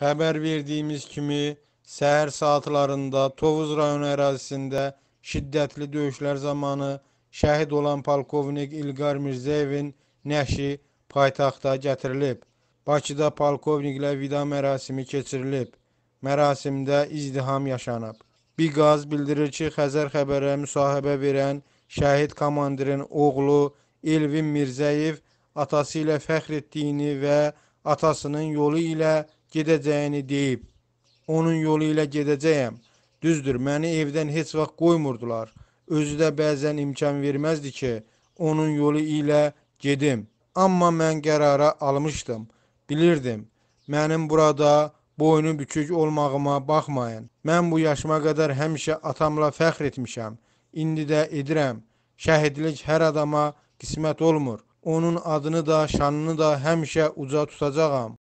xəbər verdiyimiz kimi səhər saatlarında Tovuz rayon ərazisində şiddətli döyüşlər zamanı şəhid olan polkovnik İlqar Mirzəyevin nəşi paytaxta gətirilib. Bakıda polkovniklə vida mərasimi keçirilib. Mərasimdə izdiham yaşanıb. Biqaz bildirir ki, Xəzər xəbərə müsahibə verən şəhid komandirin oğlu Elvin Mirzəyev atası ilə fəxr etdiyini və atasının yolu ilə gedəcəyini deyib, onun yolu ilə gedəcəyəm. Düzdür, məni evdən heç vaxt qoymurdular. Özü də bəzən imkan verməzdi ki, onun yolu ilə gedim. Amma mən qərara almışdım. Bilirdim, mənim burada boynu bükük olmağıma baxmayın. Mən bu yaşıma qədər həmişə atamla fəxr etmişəm. İndi də edirəm. Şəhidlik hər adama qismət olmur. Onun adını da, şanını da həmişə uca tutacağam.